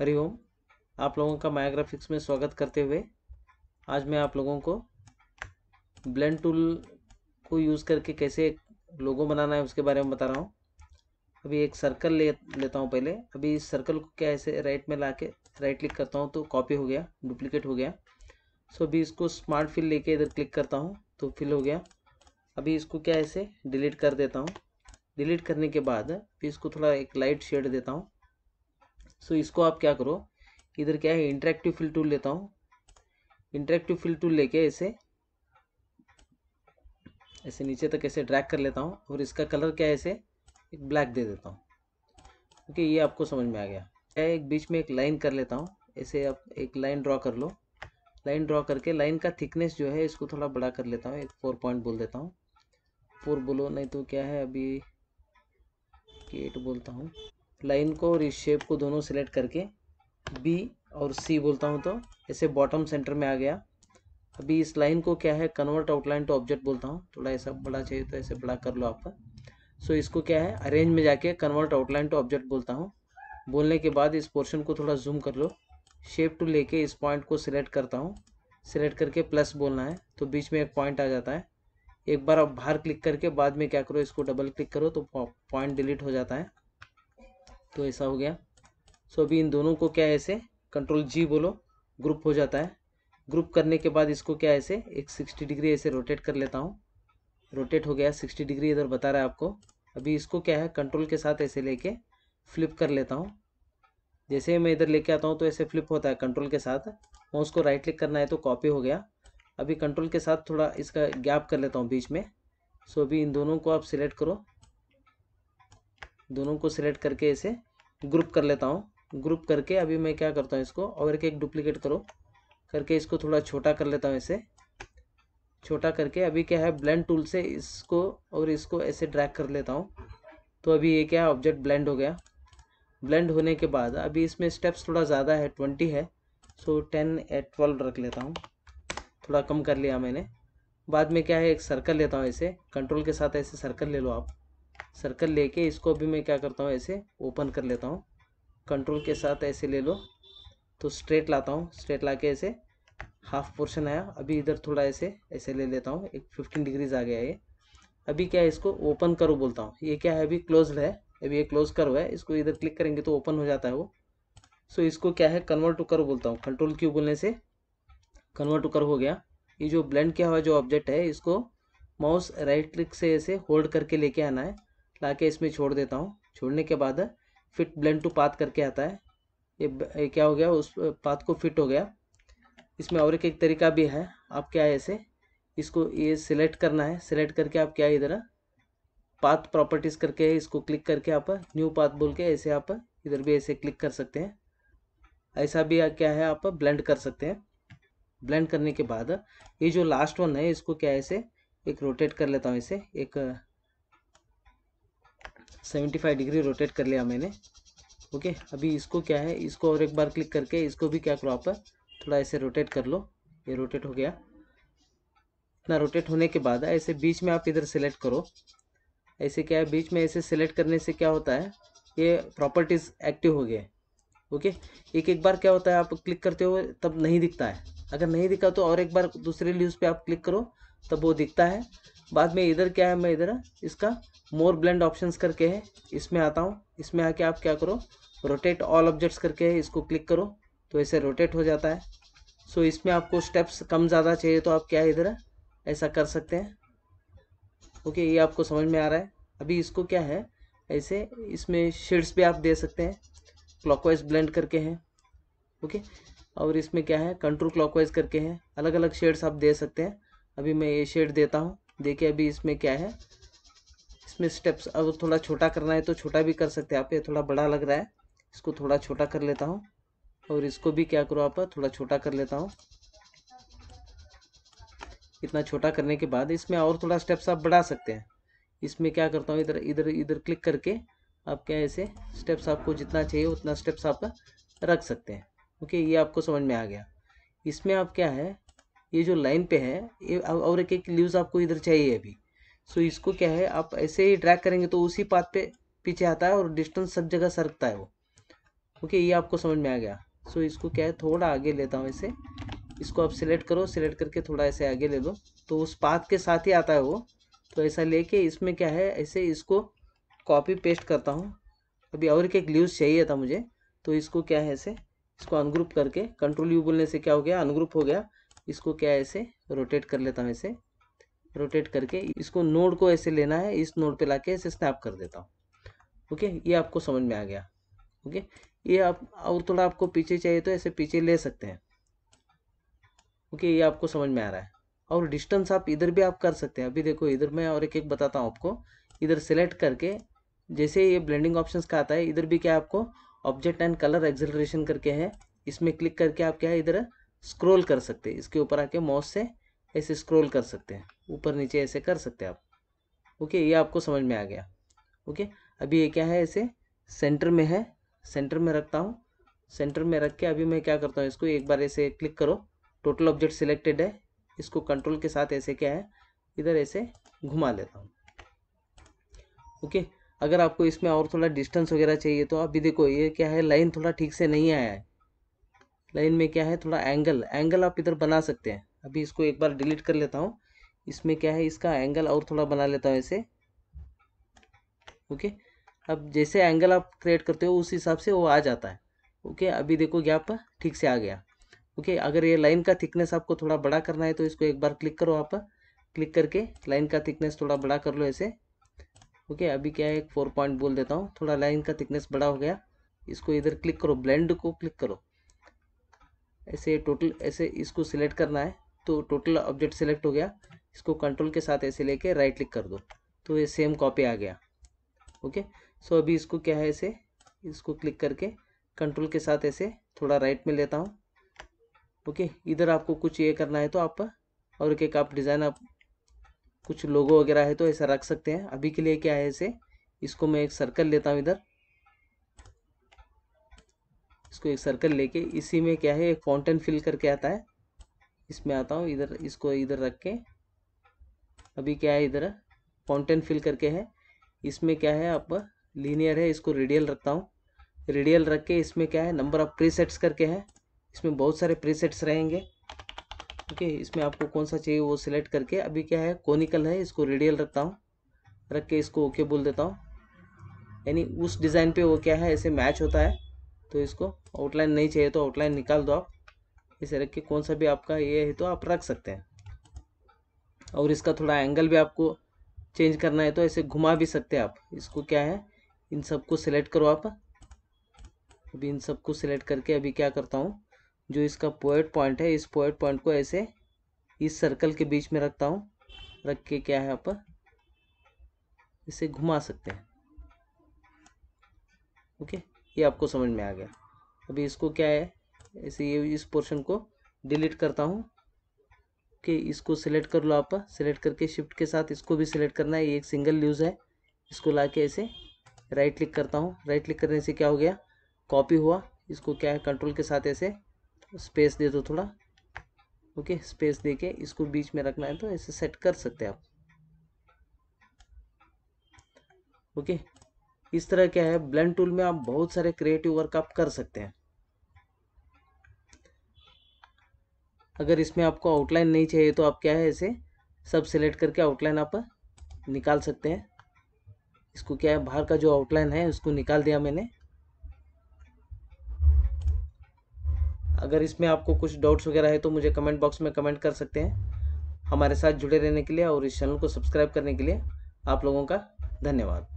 हरिओम आप लोगों का मायाग्राफिक्स में स्वागत करते हुए आज मैं आप लोगों को ब्लेंड टूल को यूज़ करके कैसे लोगो बनाना है उसके बारे में बता रहा हूँ अभी एक सर्कल ले लेता हूँ पहले अभी इस सर्कल को क्या ऐसे राइट में ला के राइट क्लिक करता हूँ तो कॉपी हो गया डुप्लीकेट हो गया सो अभी इसको स्मार्ट फिल ले इधर क्लिक करता हूँ तो फिल हो गया अभी इसको क्या ऐसे डिलीट कर देता हूँ डिलीट करने के बाद फिर इसको थोड़ा एक लाइट शेड देता हूँ सो इसको आप क्या करो इधर क्या है इंटरेक्टिव फिल टूल लेता हूँ इंटरेक्टिव फिल टूल लेके ऐसे ऐसे नीचे तक ऐसे ड्रैग कर लेता हूँ और इसका कलर क्या है ऐसे एक ब्लैक दे देता हूँ ओके ये आपको समझ में आ गया क्या एक बीच में एक लाइन कर लेता हूँ ऐसे आप एक लाइन ड्रॉ कर लो लाइन ड्रॉ करके लाइन का थिकनेस जो है इसको थोड़ा बड़ा कर लेता हूँ एक फोर पॉइंट बोल देता हूँ फोर बोलो नहीं तो क्या है अभी एट बोलता हूँ लाइन को और इस शेप को दोनों सेलेक्ट करके बी और सी बोलता हूँ तो ऐसे बॉटम सेंटर में आ गया अभी इस लाइन को क्या है कन्वर्ट आउटलाइन टू ऑब्जेक्ट बोलता हूँ थोड़ा ऐसा बड़ा चाहिए तो ऐसे बड़ा कर लो आपका सो so, इसको क्या है अरेंज में जाके कन्वर्ट आउटलाइन टू ऑब्जेक्ट बोलता हूँ बोलने के बाद इस पोर्शन को थोड़ा जूम कर लो शेप टू लेके इस पॉइंट को सिलेक्ट करता हूँ सिलेक्ट करके प्लस बोलना है तो बीच में एक पॉइंट आ जाता है एक बार आप बाहर क्लिक करके बाद में क्या करो इसको डबल क्लिक करो तो पॉइंट डिलीट हो जाता है तो ऐसा हो गया सो अभी इन दोनों को क्या ऐसे कंट्रोल जी बोलो ग्रुप हो जाता है ग्रुप करने के बाद इसको क्या ऐसे एक सिक्सटी डिग्री ऐसे रोटेट कर लेता हूँ रोटेट हो गया सिक्सटी डिग्री इधर बता रहा है आपको अभी इसको क्या है कंट्रोल के साथ ऐसे लेके फ्लिप कर लेता हूँ जैसे ही मैं इधर लेके आता हूँ तो ऐसे फ्लिप होता है कंट्रोल के साथ माउस को राइट क्लिक करना है तो कॉपी हो गया अभी कंट्रोल के साथ थोड़ा इसका गैप कर लेता हूँ बीच में सो अभी इन दोनों को आप सिलेक्ट करो दोनों को सिलेक्ट करके इसे ग्रुप कर लेता हूँ ग्रुप करके अभी मैं क्या करता हूँ इसको और एक एक डुप्लीकेट करो करके इसको थोड़ा छोटा कर लेता हूँ इसे छोटा करके अभी क्या है ब्लेंड टूल से इसको और इसको ऐसे ड्रैग कर लेता हूँ तो अभी ये क्या है ऑब्जेक्ट ब्लेंड हो गया ब्लेंड होने के बाद अभी इसमें स्टेप्स थोड़ा ज़्यादा है ट्वेंटी है सो टेन या ट्वेल्व रख लेता हूँ थोड़ा कम कर लिया मैंने बाद में क्या है एक सर्कल लेता हूँ इसे कंट्रोल के साथ ऐसे सर्कल ले लो आप सर्कल लेके इसको भी मैं क्या करता हूँ ऐसे ओपन कर लेता हूँ कंट्रोल के साथ ऐसे ले लो तो स्ट्रेट लाता हूँ स्ट्रेट ला के ऐसे हाफ पोर्शन आया अभी इधर थोड़ा ऐसे ऐसे ले लेता हूँ एक फिफ्टीन डिग्रीज आ गया ये अभी क्या है इसको ओपन करो बोलता हूँ ये क्या है अभी क्लोज्ड है अभी ये क्लोज करो है इसको इधर क्लिक करेंगे तो ओपन हो जाता है वो सो so, इसको क्या है कन्वर्ट टू करो बोलता हूँ कंट्रोल क्यू बोलने से कन्वर्ट टू कर हो गया ये जो ब्लेंड किया हुआ जो ऑब्जेक्ट है इसको माउस राइट क्लिक से ऐसे होल्ड करके लेके आना है ला के इसमें छोड़ देता हूँ छोड़ने के बाद फिट ब्लेंड टू पात करके आता है ये क्या हो गया उस पाथ को फिट हो गया इसमें और एक एक तरीका भी है आप क्या है ऐसे इसको ये सिलेक्ट करना है सिलेक्ट करके आप क्या इधर पाथ प्रॉपर्टीज़ करके इसको क्लिक करके आप न्यू पाथ बोल के ऐसे आप इधर भी ऐसे क्लिक कर सकते हैं ऐसा भी क्या है आप ब्लेंड कर सकते हैं ब्लेंड करने के बाद ये जो लास्ट वन है इसको क्या ऐसे एक रोटेट कर लेता हूँ इसे एक सेवेंटी फाइव डिग्री रोटेट कर लिया मैंने ओके अभी इसको क्या है इसको और एक बार क्लिक करके इसको भी क्या क्रॉप है थोड़ा ऐसे रोटेट कर लो ये रोटेट हो गया इतना रोटेट होने के बाद ऐसे बीच में आप इधर सेलेक्ट करो ऐसे क्या है बीच में ऐसे सेलेक्ट करने से क्या होता है ये प्रॉपर्टीज़ एक्टिव हो गया ओके एक एक बार क्या होता है आप क्लिक करते हो तब नहीं दिखता है अगर नहीं दिखा तो और एक बार दूसरे न्यूज़ पे आप क्लिक करो तब वो दिखता है बाद में इधर क्या है मैं इधर इसका मोर ब्लेंड ऑप्शन करके है इसमें आता हूँ इसमें आके आप क्या करो रोटेट ऑल ऑब्जेक्ट्स करके है इसको क्लिक करो तो ऐसे रोटेट हो जाता है सो so, इसमें आपको स्टेप्स कम ज़्यादा चाहिए तो आप क्या इधर ऐसा कर सकते हैं ओके okay, ये आपको समझ में आ रहा है अभी इसको क्या है ऐसे इसमें शेड्स भी आप दे सकते हैं क्लॉकवाइज ब्लेंड करके हैं ओके okay? और इसमें क्या है कंट्रोल क्लॉकवाइज करके हैं अलग अलग शेड्स आप दे सकते हैं अभी मैं ये शेड देता हूँ देखिए अभी इसमें क्या है इसमें स्टेप्स अब थोड़ा छोटा करना है तो छोटा भी कर सकते हैं आप ये थोड़ा बड़ा लग रहा है इसको थोड़ा छोटा कर लेता हूँ और इसको भी क्या करो आप थोड़ा छोटा कर लेता हूँ इतना छोटा करने के बाद इसमें और थोड़ा स्टेप्स आप बढ़ा सकते हैं इसमें क्या करता हूँ इधर इधर इधर क्लिक करके आप क्या ऐसे स्टेप्स आपको जितना चाहिए उतना स्टेप्स आप रख सकते हैं ओके ये आपको समझ में आ गया इसमें आप क्या है ये जो लाइन पे है ये और एक एक लीव्स आपको इधर चाहिए अभी सो so, इसको क्या है आप ऐसे ही ड्रैग करेंगे तो उसी पाथ पे पीछे आता है और डिस्टेंस सब जगह सरकता है वो ओके okay, ये आपको समझ में आ गया सो so, इसको क्या है थोड़ा आगे लेता हूँ ऐसे इसको आप सिलेक्ट करो सिलेक्ट करके थोड़ा ऐसे आगे ले लो तो उस पाथ के साथ ही आता है वो तो ऐसा लेके इसमें क्या है ऐसे इसको कॉपी पेस्ट करता हूँ अभी और एक लीव्स चाहिए था मुझे तो इसको क्या है ऐसे इसको अनग्रुप करके कंट्रोल यू बोलने से क्या हो गया अनग्रुप हो गया इसको क्या है ऐसे रोटेट कर लेता हूँ ऐसे रोटेट करके इसको नोड को ऐसे लेना है इस नोड पे लाके ऐसे स्नैप कर देता हूँ ओके ये आपको समझ में आ गया ओके ये आप और थोड़ा आपको पीछे चाहिए तो ऐसे पीछे ले सकते हैं ओके ये आपको समझ में आ रहा है और डिस्टेंस आप इधर भी आप कर सकते हैं अभी देखो इधर मैं और एक एक बताता हूँ आपको इधर सेलेक्ट करके जैसे ये ब्लेंडिंग ऑप्शन का आता है इधर भी क्या आपको ऑब्जेक्ट एंड कलर एक्सेलरेशन करके है इसमें क्लिक करके आप क्या है इधर स्क्रॉल कर सकते हैं इसके ऊपर आके माउस से ऐसे स्क्रॉल कर सकते हैं ऊपर नीचे ऐसे कर सकते हैं आप ओके ये आपको समझ में आ गया ओके अभी ये क्या है ऐसे सेंटर में है सेंटर में रखता हूँ सेंटर में रख के अभी मैं क्या करता हूँ इसको एक बार ऐसे क्लिक करो टोटल ऑब्जेक्ट सिलेक्टेड है इसको कंट्रोल के साथ ऐसे क्या है इधर ऐसे घुमा लेता हूँ ओके अगर आपको इसमें और थोड़ा डिस्टेंस वगैरह चाहिए तो अभी देखो ये क्या है लाइन थोड़ा ठीक से नहीं आया है लाइन में क्या है थोड़ा एंगल एंगल आप इधर बना सकते हैं अभी इसको एक बार डिलीट कर लेता हूँ इसमें क्या है इसका एंगल और थोड़ा बना लेता हूँ ऐसे ओके अब जैसे एंगल आप क्रिएट करते हो उस हिसाब से वो आ जाता है ओके अभी देखो गैप ठीक से आ गया ओके अगर ये लाइन का थिकनेस आपको थोड़ा बड़ा करना है तो इसको एक बार क्लिक करो आप क्लिक करके लाइन का थिकनेस थोड़ा बड़ा कर लो ऐसे ओके अभी क्या है एक फोर पॉइंट बोल देता हूँ थोड़ा लाइन का थिकनेस बड़ा हो गया इसको इधर क्लिक करो ब्लेंड को क्लिक करो ऐसे टोटल ऐसे इसको सिलेक्ट करना है तो टोटल ऑब्जेक्ट सेलेक्ट हो गया इसको कंट्रोल के साथ ऐसे लेके राइट क्लिक कर दो तो ये सेम कॉपी आ गया ओके सो अभी इसको क्या है ऐसे इसको क्लिक करके कंट्रोल के साथ ऐसे थोड़ा राइट में लेता हूँ ओके इधर आपको कुछ ये करना है तो आप और एक एक आप डिज़ाइन आप कुछ लोगो वगैरह है तो ऐसा रख सकते हैं अभी के लिए क्या है ऐसे इसको मैं एक सर्कल लेता हूँ इधर इसको एक सर्कल लेके इसी में क्या है एक फाउंटेन फिल करके आता है इसमें आता हूँ इधर इसको इधर रख के अभी क्या है इधर फाउंटेन फिल करके है इसमें क्या है आप लीनियर है इसको रेडियल रखता हूँ रेडियल रख के इसमें क्या है नंबर ऑफ प्रीसेट्स करके है इसमें बहुत सारे प्रीसेट्स रहेंगे ओके इसमें आपको कौन सा चाहिए वो सिलेक्ट करके अभी क्या है कोनिकल है इसको रेडियल रखता हूँ रख के इसको ओके बोल देता हूँ यानी उस डिज़ाइन पे वो क्या है ऐसे मैच होता है तो इसको आउटलाइन नहीं चाहिए तो आउटलाइन निकाल दो आप इसे रख के कौन सा भी आपका ये है तो आप रख सकते हैं और इसका थोड़ा एंगल भी आपको चेंज करना है तो ऐसे घुमा भी सकते हैं आप इसको क्या है इन सबको सिलेक्ट करो आप अभी इन सबको सिलेक्ट करके अभी क्या करता हूँ जो इसका पोएट पॉइंट है इस पोएट पॉइंट को ऐसे इस सर्कल के बीच में रखता हूँ रख के क्या है आप इसे घुमा सकते हैं ओके okay? ये आपको समझ में आ गया अभी इसको क्या है ऐसे ये इस पोर्शन को डिलीट करता हूँ कि इसको सिलेक्ट कर लो आप सिलेक्ट करके शिफ्ट के साथ इसको भी सिलेक्ट करना है ये एक सिंगल यूज़ है इसको ला के ऐसे राइट क्लिक करता हूँ राइट क्लिक करने से क्या हो गया कॉपी हुआ इसको क्या है कंट्रोल के साथ ऐसे स्पेस दे दो थोड़ा ओके स्पेस दे के इसको बीच में रखना है तो ऐसे सेट कर सकते हैं आप ओके इस तरह क्या है ब्लेंड टूल में आप बहुत सारे क्रिएटिव वर्क आप कर सकते हैं अगर इसमें आपको आउटलाइन नहीं चाहिए तो आप क्या है इसे सब सिलेक्ट करके आउटलाइन आप निकाल सकते हैं इसको क्या है बाहर का जो आउटलाइन है उसको निकाल दिया मैंने अगर इसमें आपको कुछ डाउट्स वगैरह है तो मुझे कमेंट बॉक्स में कमेंट कर सकते हैं हमारे साथ जुड़े रहने के लिए और इस चैनल को सब्सक्राइब करने के लिए आप लोगों का धन्यवाद